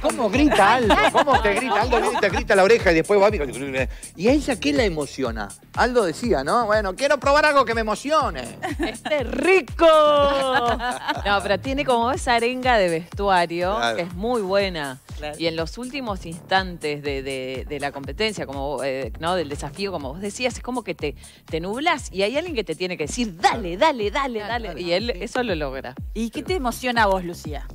¿cómo grita Aldo? ¿Cómo te grita? Aldo te grita la oreja y después va y... ¿Y a ella qué la emociona? Aldo decía, ¿no? Bueno, quiero probar algo que me emocione. ¡Este rico! No, pero tiene como esa arenga de vestuario que es muy buena. Y en los últimos instantes de, la competencia, como eh, ¿no? del desafío, como vos decías, es como que te, te nublas y hay alguien que te tiene que decir, dale, dale, dale, dale. y él eso lo logra. ¿Y qué te emociona a vos, Lucía?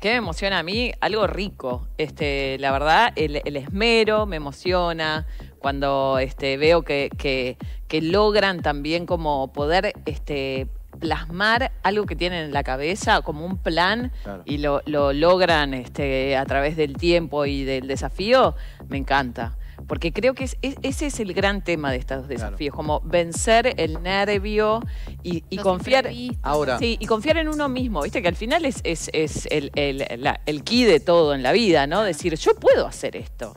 ¿Qué me emociona a mí? Algo rico. Este, la verdad, el, esmero me emociona cuando este, veo que, que, logran también como poder este, plasmar algo que tienen en la cabeza como un plan y lo, lo, logran este, a través del tiempo y del desafío, me encanta. Porque creo que ese es el gran tema de estos desafíos, como vencer el nervio y, confiar. Ahora. y confiar en uno mismo, viste, que al final es, el, el, key de todo en la vida, ¿no? Decir, yo puedo hacer esto.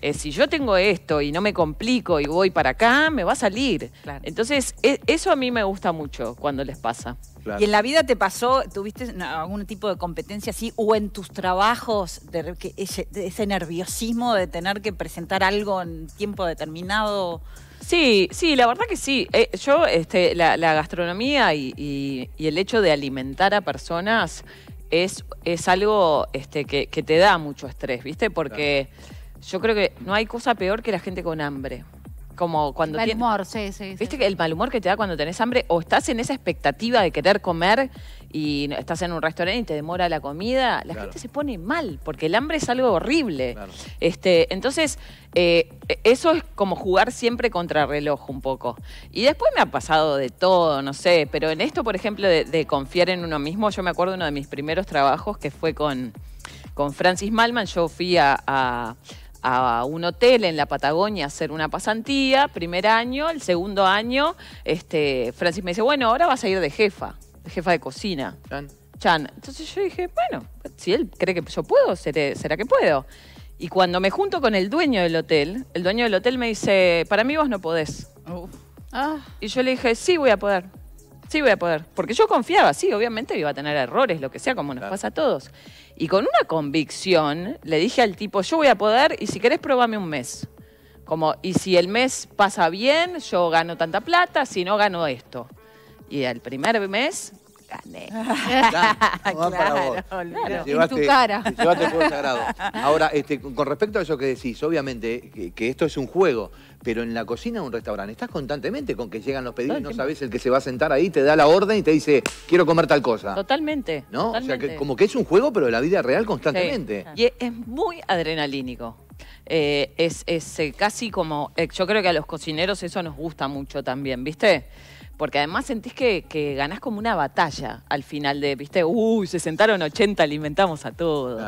Eh, si yo tengo esto y no me complico y voy para acá, me va a salir. Entonces, e, eso a mí me gusta mucho cuando les pasa. ¿Y en la vida te pasó, tuviste algún tipo de competencia así o en tus trabajos de, ese, nerviosismo de tener que presentar algo en tiempo determinado? Sí, sí, la verdad que sí. Eh, yo, este, la, gastronomía y, el hecho de alimentar a personas es, algo este, que, te da mucho estrés, ¿viste? Porque yo creo que no hay cosa peor que la gente con hambre. Como cuando mal humor, sí, sí. ¿Viste que el mal humor que te da cuando tenés hambre o estás en esa expectativa de querer comer y estás en un restaurante y te demora la comida? La gente se pone mal porque el hambre es algo horrible. Este, entonces, eh, eso es como jugar siempre contra reloj un poco. Y después me ha pasado de todo, no sé, pero en esto, por ejemplo, de, confiar en uno mismo, yo me acuerdo de uno de mis primeros trabajos que fue con, con Francis Malman, yo fui a a un hotel en la Patagonia hacer una pasantía, primer año, el segundo año, este, Francis me dice, bueno, ahora vas a ir de jefa, de jefa de cocina. Chan. Entonces yo dije, bueno, si él cree que yo puedo, será que puedo. Y cuando me junto con el dueño del hotel, el dueño del hotel me dice, para mí vos no podés. Y yo le dije, sí voy a poder. Sí, voy a poder. Porque yo confiaba, sí, obviamente iba a tener errores, lo que sea, como nos pasa a todos. Y con una convicción le dije al tipo, yo voy a poder y si querés probame un mes. Como, y si el mes pasa bien, yo gano tanta plata, si no gano esto. Y al primer mes gané. Ah, claro, claro, en tu cara. sagrado. Ahora, este, con respecto a eso que decís, obviamente que esto es un juego, pero en la cocina de un restaurante estás constantemente con que llegan los pedidos y no sabes el que se va a sentar ahí, te da la orden y te dice, quiero comer tal cosa. Totalmente. ¿No? O sea, como que es un juego, pero de la vida real constantemente. Y es muy adrenalínico. Eh, es, es eh, casi como, eh, yo creo que a los cocineros eso nos gusta mucho también, ¿viste? Porque además sentís que, que ganás como una batalla al final de, viste, uy, se sentaron 80, alimentamos a todos.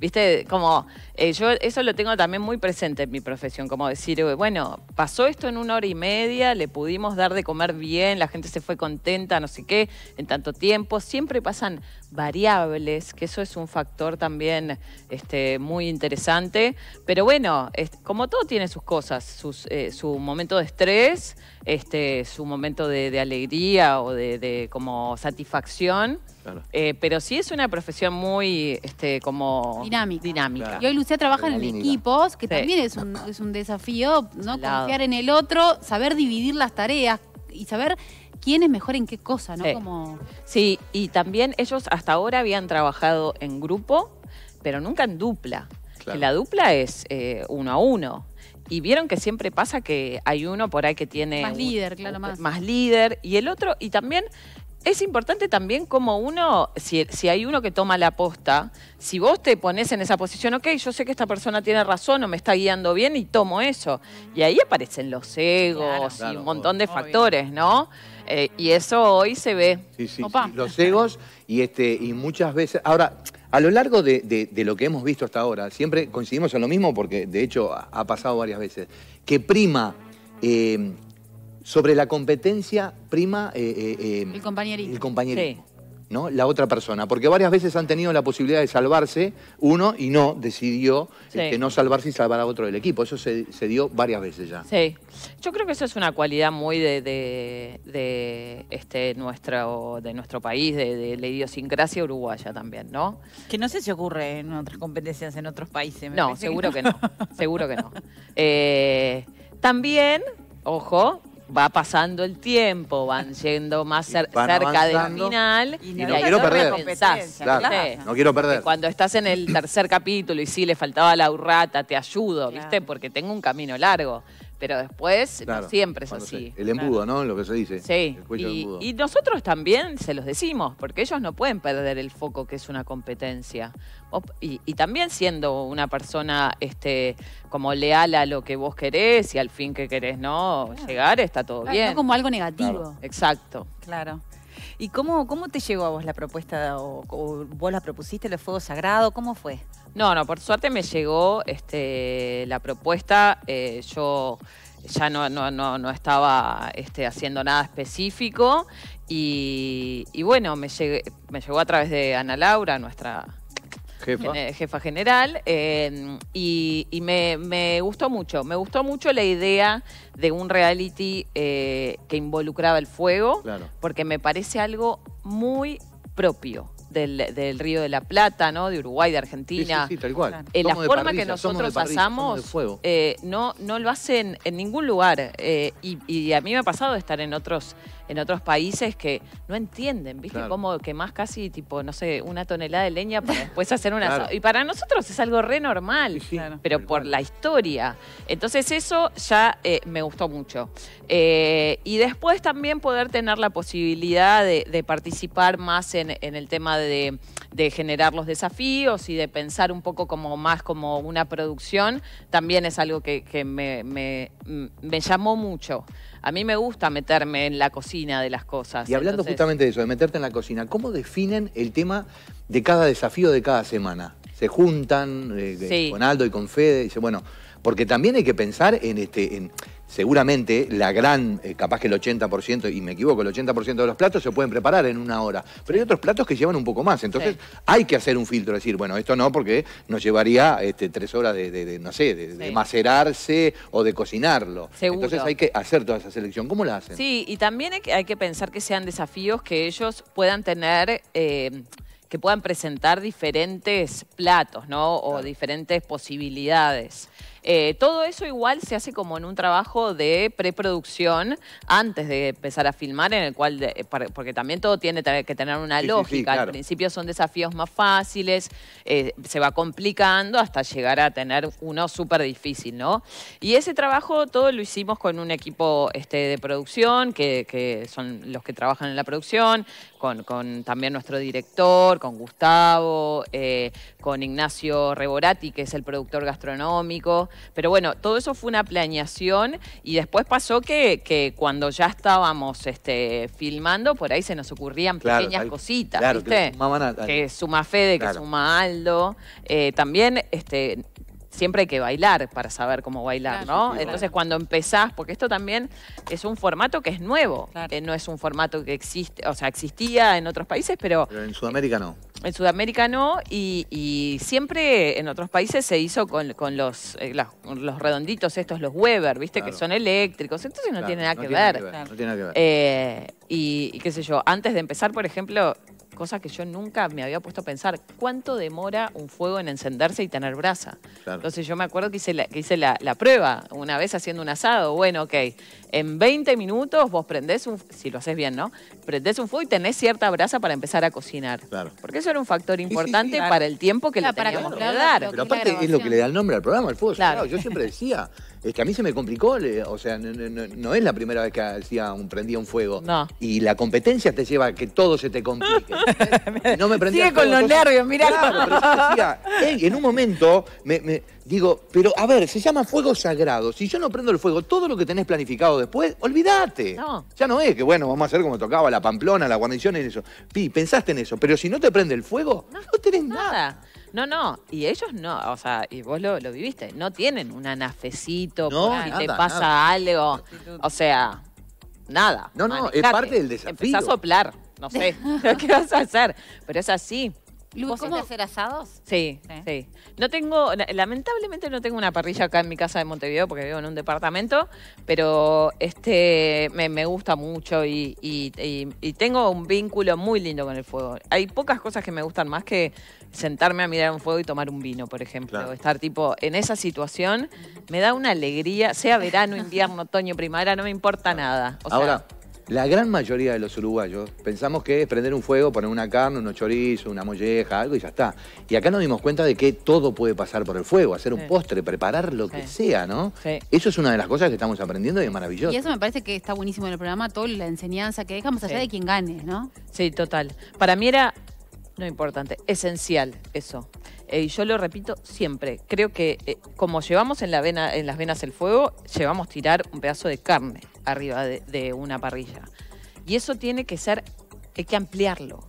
Viste, como eh, yo eso lo tengo también muy presente en mi profesión, como decir, bueno, pasó esto en una hora y media, le pudimos dar de comer bien, la gente se fue contenta, no sé qué, en tanto tiempo. Siempre pasan variables, que eso es un factor también este, muy interesante. Pero bueno, este, como todo tiene sus cosas, sus, eh, su momento de estrés, este, su momento de, alegría o de, como satisfacción. Eh, pero sí es una profesión muy este, como dinámica. Y hoy Lucía trabaja en equipos, que también es un, es un desafío, ¿no? Confiar en el otro, saber dividir las tareas y saber quién es mejor en qué cosa, ¿no? Sí. Como... sí, y también ellos hasta ahora habían trabajado en grupo, pero nunca en dupla. La dupla es eh, uno a uno. Y vieron que siempre pasa que hay uno por ahí que tiene... Más líder, claro, más. Más líder. Y el otro, y también es importante también como uno, si, hay uno que toma la aposta, si vos te pones en esa posición, ok, yo sé que esta persona tiene razón o me está guiando bien y tomo eso. Mm. Y ahí aparecen los egos y un montón de factores, ¿no? Eh, y eso hoy se ve. Sí, sí, los egos y, este, y muchas veces... Ahora, a lo largo de, lo que hemos visto hasta ahora, siempre coincidimos en lo mismo porque de hecho ha pasado varias veces, que prima eh, sobre la competencia prima... Eh, eh, eh, el compañerismo. El compañerismo. ¿no? la otra persona. Porque varias veces han tenido la posibilidad de salvarse uno y no, decidió este, no salvarse y salvar a otro del equipo. Eso se, dio varias veces ya. Sí, yo creo que eso es una cualidad muy de, este, nuestro, de nuestro país, de, la idiosincrasia uruguaya también, ¿no? Que no sé si ocurre en otras competencias en otros países. no, seguro que no. seguro que no. también, ojo, va pasando el tiempo, van yendo más cerca del final. Y, no, quiero perder. No quiero perder. Cuando estás en el tercer capítulo y sí, le faltaba la urrata, te ayudo, ¿viste? Porque tengo un camino largo. Pero después no siempre es así. el embudo, ¿no? Lo que se dice. Sí. y, nosotros también se los decimos, porque ellos no pueden perder el foco que es una competencia. Y, también siendo una persona este, como leal a lo que vos querés y al fin que querés no llegar, está todo bien. No como algo negativo. Exacto. Claro. ¿Y cómo, cómo te llegó a vos la propuesta o, vos la propusiste, el fuego sagrado? ¿Cómo fue? No, no, por suerte me llegó este, la propuesta. Eh, yo ya no, no, no, no estaba este, haciendo nada específico. Y, bueno, me, me llegó a través de Ana Laura, nuestra jefa, general, em, y, me, gustó mucho. Me gustó mucho la idea de un reality eh, que involucraba el fuego, porque me parece algo muy propio del, del, Río de la Plata, ¿no? De Uruguay, de Argentina. Sí, sí, tal cual. Eh, la forma que nosotros pasamos, eh, no, no lo hacen en ningún lugar. Eh, y, y, a mí me ha pasado de estar en otros en otros países que no entienden, ¿viste? Como que más casi tipo, no sé, una tonelada de leña para después hacer una... Y para nosotros es algo re normal, pero por la historia. Entonces eso ya eh, me gustó mucho. Eh, y después también poder tener la posibilidad de, participar más en, el tema de, generar los desafíos y de pensar un poco como más como una producción, también es algo que, me llamó mucho a mí me gusta meterme en la cocina de las cosas. Y hablando justamente de eso, de meterte en la cocina, ¿cómo definen el tema de cada desafío de cada semana? Se juntan eh, con Aldo y con Fede, dice, bueno, porque también hay que pensar en este. En, seguramente la gran, eh, capaz que el 80%, y me equivoco, el 80% de los platos se pueden preparar en una hora, pero hay otros platos que llevan un poco más, entonces hay que hacer un filtro, decir, bueno, esto no porque nos llevaría este, tres horas de, no sé, de, macerarse o de cocinarlo. Entonces hay que hacer toda esa selección, ¿cómo la hacen? Sí, y también hay que, pensar que sean desafíos que ellos puedan tener... Eh, que puedan presentar diferentes platos, ¿no? O diferentes posibilidades. Eh, todo eso igual se hace como en un trabajo de preproducción antes de empezar a filmar, en el cual, eh, porque también todo tiene que tener una lógica. Al principio son desafíos más fáciles, eh, se va complicando hasta llegar a tener uno súper difícil, ¿no? Y ese trabajo todo lo hicimos con un equipo este, de producción, que, son los que trabajan en la producción, con, también nuestro director, con Gustavo, con Ignacio Reborati, que es el productor gastronómico, pero bueno, todo eso fue una planeación y después pasó que, cuando ya estábamos este, filmando, por ahí se nos ocurrían pequeñas cositas, ¿viste? Que, que suma Fede, que suma Aldo. Eh, también este, siempre hay que bailar para saber cómo bailar, ¿no? Entonces cuando empezás, porque esto también es un formato que es nuevo, eh, no es un formato que existe, o sea, existía en otros países, pero... Pero en Sudamérica no. En Sudamérica no, y, siempre en otros países se hizo con, los, eh, los redonditos estos, los Weber, ¿viste? Que son eléctricos, entonces no tiene nada que ver. No tiene nada que ver. Eh, y, qué sé yo, antes de empezar, por ejemplo, cosas que yo nunca me había puesto a pensar. ¿Cuánto demora un fuego en encenderse y tener brasa? Entonces yo me acuerdo que hice, la, hice la, prueba una vez haciendo un asado. Bueno, ok, en 20 minutos vos prendés un, si lo haces bien, ¿no? Prendés un fuego y tenés cierta brasa para empezar a cocinar. Porque eso era un factor importante para el tiempo que le teníamos que dar. Pero aparte es lo que le da el nombre al programa, el fuego. Claro. Yo siempre decía, Es que a mí se me complicó, o sea, no, es la primera vez que hacía un, prendía un fuego. No. Y la competencia te lleva a que todo se te complique. no me prendía Sigue con los nervios, mirá. yo en un momento me- Digo, pero a ver, se llama fuego sagrado. Si yo no prendo el fuego, todo lo que tenés planificado después, olvídate. Ya no es que, bueno, vamos a hacer como tocaba, la pamplona, la guarnición y eso. Pi, pensaste en eso. Pero si no te prende el fuego, no, tenés nada. No, no, y ellos no, o sea, y vos lo, viviste, no tienen un anafecito, no, por te pasa algo, o sea, nada. No, no, es parte del desafío. Empezás a soplar, no sé, qué vas a hacer, pero es así. ¿Vos hacer asados? Sí, sí, No tengo, lamentablemente no tengo una parrilla acá en mi casa de Montevideo porque vivo en un departamento, pero este me, gusta mucho y, tengo un vínculo muy lindo con el fuego. Hay pocas cosas que me gustan más que sentarme a mirar un fuego y tomar un vino, por ejemplo. Estar tipo en esa situación me da una alegría, sea verano, invierno, otoño, primavera, no me importa nada. Ahora, la gran mayoría de los uruguayos pensamos que es prender un fuego, poner una carne, un chorizo, una molleja, algo y ya está. Y acá nos dimos cuenta de que todo puede pasar por el fuego, hacer un postre, preparar lo que sea, ¿no? Eso es una de las cosas que estamos aprendiendo y es maravilloso. Y eso me parece que está buenísimo en el programa, toda la enseñanza que dejamos allá de quien gane, ¿no? Sí, total. Para mí era, no importante, esencial eso. Eh, y yo lo repito siempre, creo que eh, como llevamos en, la en las venas el fuego, llevamos tirar un pedazo de carne arriba de, una parrilla. Y eso tiene que ser hay que ampliarlo.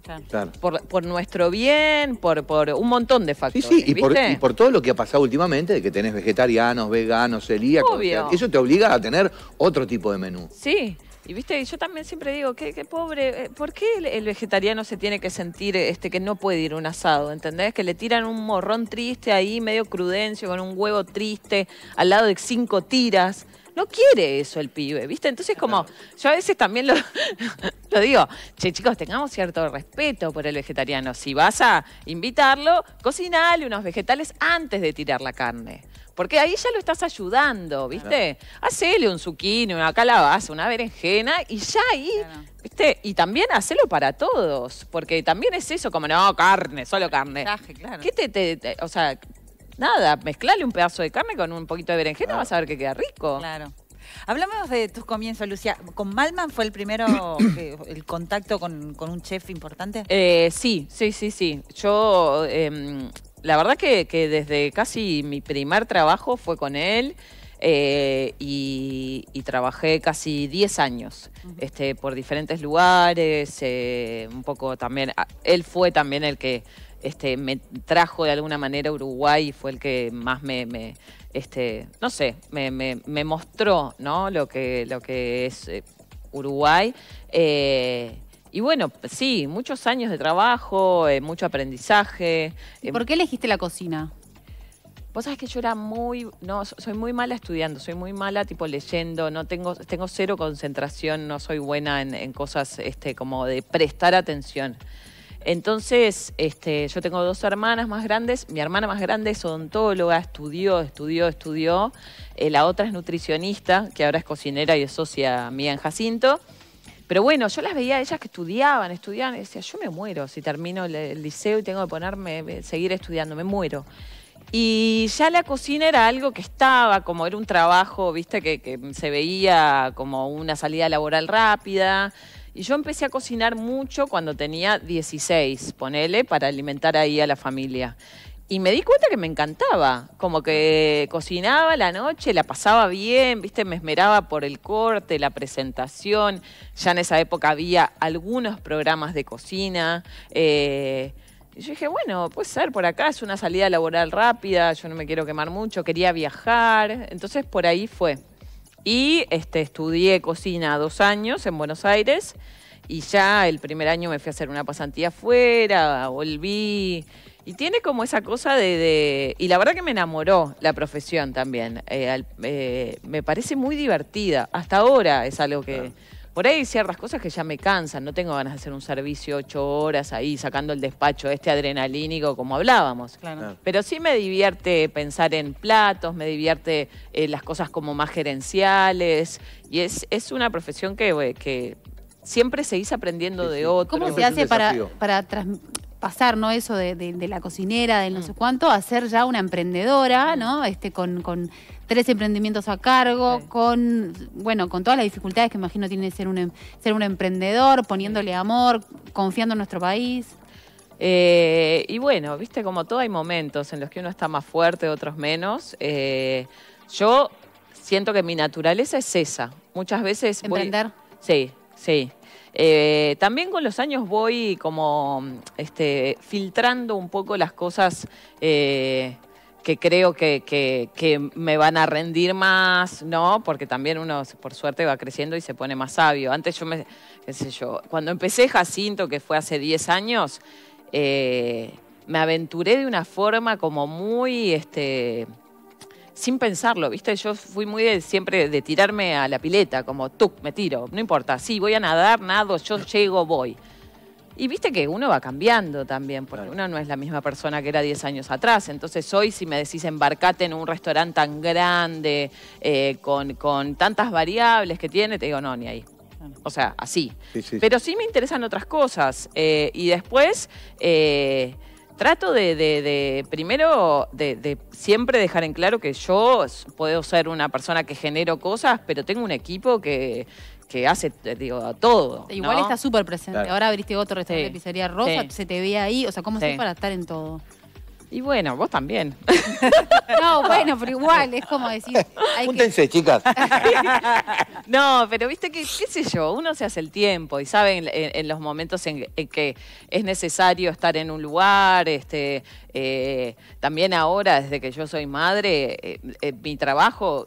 Por, nuestro bien, por, por un montón de factores. Sí, sí, y, Por, todo lo que ha pasado últimamente, de que tenés vegetarianos, veganos, celíacos. Eso te obliga a tener otro tipo de menú. Sí. Y viste, yo también siempre digo, qué, qué pobre, eh, ¿por qué el, vegetariano se tiene que sentir este que no puede ir a un asado? ¿Entendés? Que le tiran un morrón triste ahí, medio crudencio, con un huevo triste, al lado de cinco tiras. No quiere eso el pibe, ¿viste? Entonces como, yo a veces también lo, lo digo, che chicos, tengamos cierto respeto por el vegetariano. Si vas a invitarlo, cocinale unos vegetales antes de tirar la carne. Porque ahí ya lo estás ayudando, ¿viste? Hacele un zucchini, una calabaza, una berenjena y ya ahí, ¿viste? Y también hacelo para todos, porque también es eso, como no, carne, solo carne. claro. ¿Qué te, o sea, nada, mezclale un pedazo de carne con un poquito de berenjena, vas a ver que queda rico. Claro. Hablamos de tus comienzos, Lucía. ¿Con Malman fue el primero el contacto con, un chef importante? Eh, sí, sí, sí, sí. Yo em, la verdad que, que desde casi mi primer trabajo fue con él. Eh, y, trabajé casi 10 años este, por diferentes lugares, eh, un poco también, ah, él fue también el que este, me trajo de alguna manera a Uruguay y fue el que más me, este, no sé, me, mostró ¿no? lo, que, lo que es eh, Uruguay. Y bueno, sí, muchos años de trabajo, eh, mucho aprendizaje. Em, por qué elegiste la cocina? Vos sabés que yo era muy, no, soy muy mala estudiando, soy muy mala tipo leyendo, no tengo, tengo cero concentración, no soy buena en, cosas este, como de prestar atención. Entonces, este, yo tengo dos hermanas más grandes. Mi hermana más grande es odontóloga, estudió, estudió, estudió. Eh, la otra es nutricionista, que ahora es cocinera y es socia mía en Jacinto. Pero bueno, yo las veía a ellas que estudiaban, estudiaban, y decía, yo me muero si termino el, liceo y tengo que ponerme, eh, seguir estudiando, me muero. Y ya la cocina era algo que estaba, como era un trabajo, viste, que, que se veía como una salida laboral rápida. Y yo empecé a cocinar mucho cuando tenía 16, ponele, para alimentar ahí a la familia. Y me di cuenta que me encantaba, como que cocinaba la noche, la pasaba bien, viste, me esmeraba por el corte, la presentación. Ya en esa época había algunos programas de cocina. Eh, y yo dije, bueno, puede ser, por acá es una salida laboral rápida, yo no me quiero quemar mucho, quería viajar. Entonces por ahí fue. Y este, estudié cocina dos años en Buenos Aires y ya el primer año me fui a hacer una pasantía afuera, volví. Y tiene como esa cosa de, Y la verdad que me enamoró la profesión también. Eh, eh, me parece muy divertida. Hasta ahora es algo que... Por ahí hay ciertas cosas que ya me cansan. No tengo ganas de hacer un servicio ocho horas ahí sacando el despacho este adrenalínico como hablábamos. Claro. Pero sí me divierte pensar en platos, me divierte eh, las cosas como más gerenciales. Y es, es una profesión que, que siempre seguís aprendiendo de otro. ¿Cómo se hace para, para pasar, ¿no? Eso de, la cocinera, de no mm. sé cuánto, a ser ya una emprendedora, mm. ¿no? Este, con, tres emprendimientos a cargo, con, bueno, con todas las dificultades que imagino tiene ser un, em, ser un emprendedor, poniéndole amor, confiando en nuestro país. Eh, y bueno, viste, como todo hay momentos en los que uno está más fuerte, otros menos. Eh, yo siento que mi naturaleza es esa. Muchas veces... ¿Emprender? sí, sí. Eh, también con los años voy como este, filtrando un poco las cosas eh, que creo que, me van a rendir más, ¿no? Porque también uno, por suerte, va creciendo y se pone más sabio. Antes yo me, qué sé yo, cuando empecé Jacinto, que fue hace 10 años, eh, me aventuré de una forma como muy, este, sin pensarlo, ¿viste? Yo fui muy de siempre de tirarme a la pileta, como tú, me tiro, no importa, sí, voy a nadar, nado, yo llego, voy. Y viste que uno va cambiando también, porque uno no es la misma persona que era 10 años atrás. Entonces hoy si me decís embarcate en un restaurante tan grande, eh, con, tantas variables que tiene, te digo, no, ni ahí. O sea, así. Pero sí me interesan otras cosas. Eh, y después, eh, trato de, primero, de, siempre dejar en claro que yo puedo ser una persona que genero cosas, pero tengo un equipo que, que hace, eh, digo, todo. Igual está súper presente. Ahora abriste otro restaurante, de pizzería rosa, se te ve ahí. O sea, ¿cómo sí. para estar en todo? Y bueno, vos también. No, bueno, pero igual, es como decir. Hay chicas. no, pero viste que, qué sé yo, uno se hace el tiempo y saben en, los momentos en, que es necesario estar en un lugar. este eh, También ahora, desde que yo soy madre, eh, eh, mi trabajo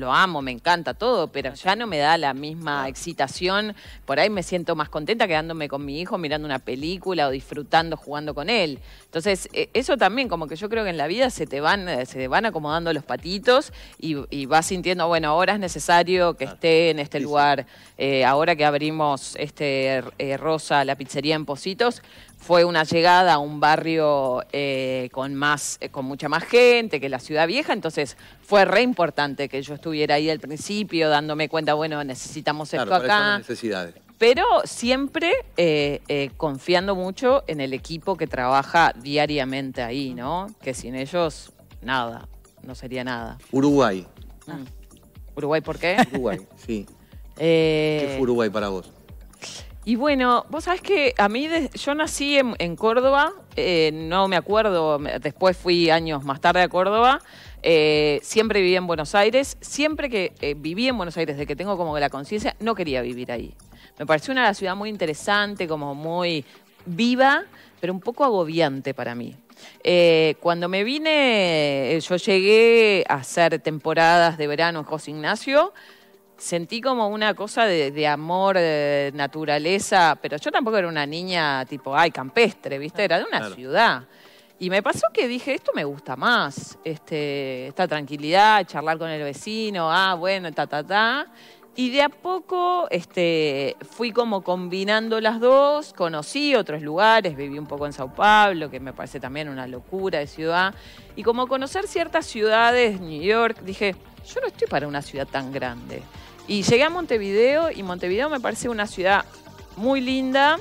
lo amo, me encanta todo, pero ya no me da la misma excitación. Por ahí me siento más contenta quedándome con mi hijo mirando una película o disfrutando jugando con él. Entonces, e, eso también, como que yo creo que en la vida se te van, eh, se van acomodando los patitos y, y vas sintiendo, bueno, ahora es necesario que esté en este lugar. Eh, ahora que abrimos este eh, Rosa, la pizzería en Positos, fue una llegada a un barrio eh, con, más, eh, con mucha más gente que la ciudad vieja, entonces fue re importante que yo estuviera ahí al principio dándome cuenta, bueno, necesitamos esto acá. Necesidades. Pero siempre eh, confiando mucho en el equipo que trabaja diariamente ahí, ¿no? Que sin ellos, nada, no sería nada. Uruguay. Mm. ¿Uruguay por qué? Uruguay, sí. ¿Qué fue Uruguay para vos? Y bueno, vos sabés que a mí, yo nací en, Córdoba, eh, no me acuerdo, después fui años más tarde a Córdoba, eh, siempre viví en Buenos Aires, siempre que eh, viví en Buenos Aires, desde que tengo como la conciencia, no quería vivir ahí. Me pareció una ciudad muy interesante, como muy viva, pero un poco agobiante para mí. cuando me vine, yo llegué a hacer temporadas de verano en José Ignacio sentí como una cosa de, amor, de naturaleza, pero yo tampoco era una niña tipo, ay, campestre, ¿viste? Era de una ciudad. Y me pasó que dije, esto me gusta más, este, esta tranquilidad, charlar con el vecino, ah, bueno, ta, ta, ta. Y de a poco este, fui como combinando las dos, conocí otros lugares, viví un poco en Sao Paulo, que me parece también una locura de ciudad, y como conocer ciertas ciudades, New York, dije, yo no estoy para una ciudad tan grande. Y llegué a Montevideo y Montevideo me parece una ciudad muy linda,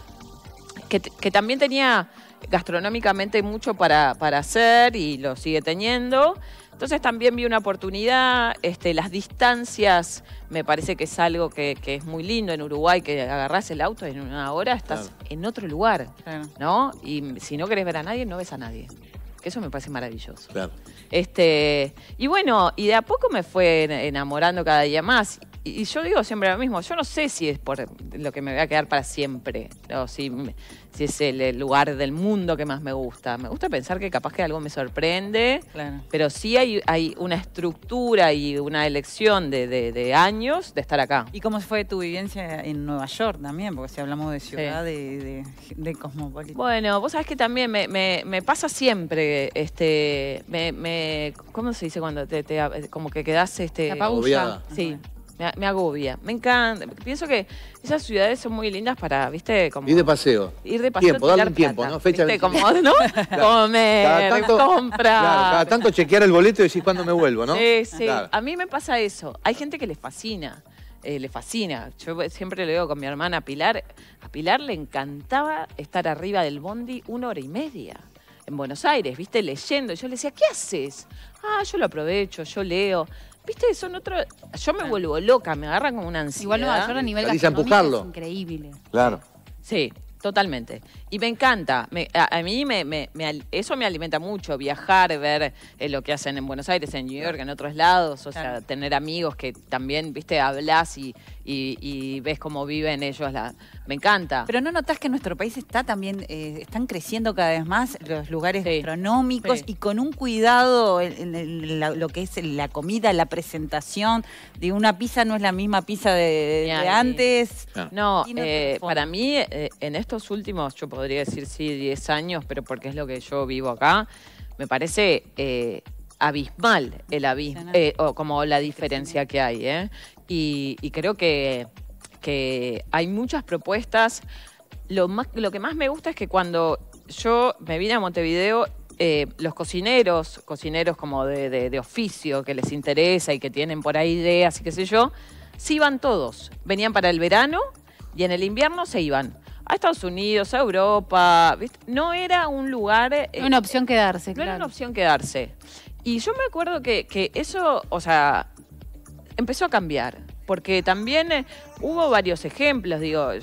que, también tenía gastronómicamente mucho para, hacer y lo sigue teniendo. Entonces también vi una oportunidad, este, las distancias, me parece que es algo que, es muy lindo en Uruguay, que agarras el auto en una hora estás en otro lugar, ¿no? Y si no querés ver a nadie, no ves a nadie. Que eso me parece maravilloso. Este, y bueno, y de a poco me fue enamorando cada día más y yo digo siempre lo mismo, yo no sé si es por lo que me voy a quedar para siempre, o si, si es el lugar del mundo que más me gusta. Me gusta pensar que capaz que algo me sorprende, pero sí hay, hay una estructura y una elección de, años de estar acá. ¿Y cómo fue tu vivencia en Nueva York también? Porque si hablamos de ciudad, de, de, cosmopolita. Bueno, vos sabés que también me, pasa siempre, este, me, ¿cómo se dice cuando te, te como que quedás este, Sí. Me, me, agobia. Me encanta. Pienso que esas ciudades son muy lindas para, ¿viste? Como, ir de paseo. Ir de paseo. Tiempo, darle un tiempo, ¿no? Fecha de Como, ¿no? Comer, tanto, comprar. cada tanto chequear el boleto y decir cuándo me vuelvo, ¿no? Sí, sí. A mí me pasa eso. Hay gente que les fascina. Eh, le fascina. Yo siempre lo digo con mi hermana Pilar. A Pilar le encantaba estar arriba del bondi una hora y media en Buenos Aires, viste, leyendo. Yo le decía, ¿qué haces? Ah, yo lo aprovecho, yo leo. Viste, son otros. Yo me ah. vuelvo loca, me agarran como una ansiedad. Igual no, York a nivel de a gastronómico es increíble. Claro. Sí, totalmente. Y me encanta. a, mí me, eso me alimenta mucho, viajar, ver eh, lo que hacen en Buenos Aires, en New York, en otros lados. O sea, tener amigos que también, viste, hablas y, y, ves cómo viven ellos. La... Me encanta. Pero no notas que nuestro país está también, eh, están creciendo cada vez más los lugares gastronómicos y con un cuidado en, lo que es la comida, la presentación de una pizza no es la misma pizza de, antes. Ah. No, eh, para mí eh, en estos últimos, yo podría decir sí, 10 años, pero porque es lo que yo vivo acá, me parece abismal el abismo, o como la diferencia que hay, ¿eh? y, creo que, hay muchas propuestas. Lo, que más me gusta es que cuando yo me vine a Montevideo, eh, los cocineros, cocineros como de, oficio que les interesa y que tienen por ahí ideas y qué sé yo, se iban todos. Venían para el verano y en el invierno se iban a Estados Unidos, a Europa. No era un lugar. Eh, una opción quedarse, No era una opción quedarse. Y yo me acuerdo que, que, eso, o sea, empezó a cambiar, porque también eh, hubo varios ejemplos, digo, eh,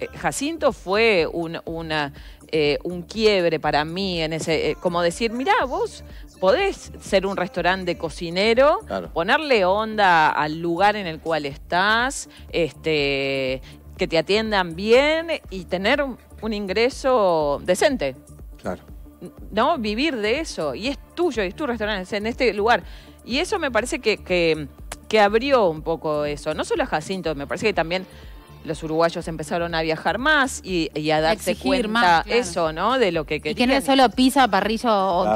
eh, Jacinto fue un, un quiebre para mí, en ese, como decir, mirá, vos podés ser un restaurante de cocinero, ponerle onda al lugar en el cual estás, este, que te atiendan bien y tener un ingreso decente. Claro. ¿No? Vivir de eso. Y es tuyo, es tu restaurante, es en este lugar. Y eso me parece que que abrió un poco eso. No solo a Jacinto, me parece que también los uruguayos empezaron a viajar más y, a darse cuenta eso, ¿no? De lo que querían. Y que no es solo pizza, parrillo o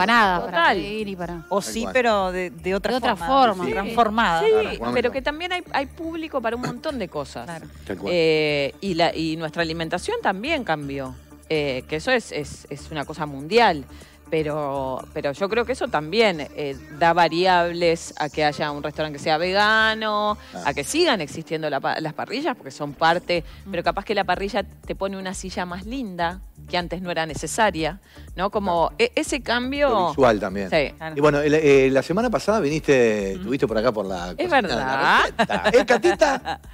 O sí, pero de, de otra forma. otra forma. Transformada. Sí, pero que también hay, público para un montón de cosas. Eh, y, la, y nuestra alimentación también cambió. Eh, que eso es, es, es una cosa mundial. Pero, pero yo creo que eso también eh, da variables a que haya un restaurante que sea vegano, a que sigan existiendo las parrillas, porque son parte, pero capaz que la parrilla te pone una silla más linda, que antes no era necesaria, ¿no? Como e-, ese cambio... visual también. Sí. Y bueno, eh, la semana pasada viniste, estuviste por acá por la... Es verdad. ¿Es Catita?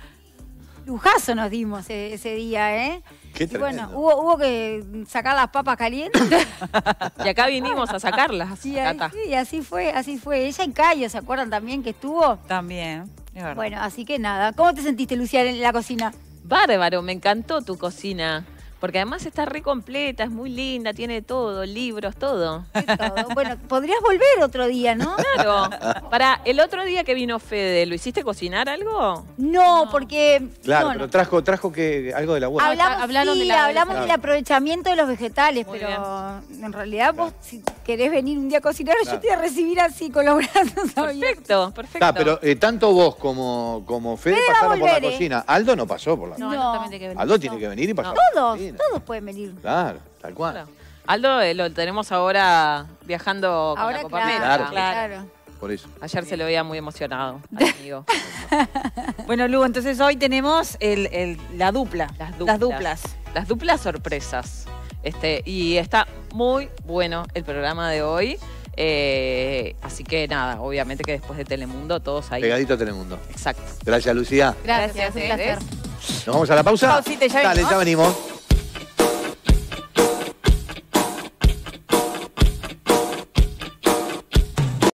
lujazo nos dimos ese, día, ¿eh? Qué y bueno, hubo, que sacar las papas calientes. y acá vinimos a sacarlas. Y, así fue, así fue. Ella en Cayo, ¿se acuerdan también que estuvo? También. bueno, así que nada. ¿Cómo te sentiste, Lucía, en la cocina? Bárbaro, me encantó tu cocina. Porque además está re completa, es muy linda, tiene todo, libros, todo. Bueno, podrías volver otro día, ¿no? Claro. Para el otro día que vino Fede, ¿lo hiciste cocinar algo? No, porque. Claro, pero trajo, trajo que algo de la huerta. Hablamos, ah, hablamos del ah. aprovechamiento de los vegetales, pero en realidad vos si querés venir un día a cocinar, yo te voy a recibir así con los brazos Perfecto, perfecto. pero eh, tanto vos como, como Fede, pasaron por la ¿eh? cocina. Aldo no pasó por la no, venir. Aldo tiene que venir y pasar. Todos. Todos pueden venir. Claro, tal cual. Aldo eh, lo tenemos ahora viajando con Claro, claro. Por eso. Ayer se lo veía muy emocionado amigo. bueno, Lugo, entonces hoy tenemos la dupla. Las duplas. Las duplas. sorpresas. Este, y está muy bueno el programa de hoy. Eh, así que nada, obviamente que después de Telemundo, todos ahí. Pegadito a Telemundo. Exacto. Gracias, Lucía. Gracias, Gracias ¿eh? ¿Nos vamos a la pausa? Dale, ya venimos.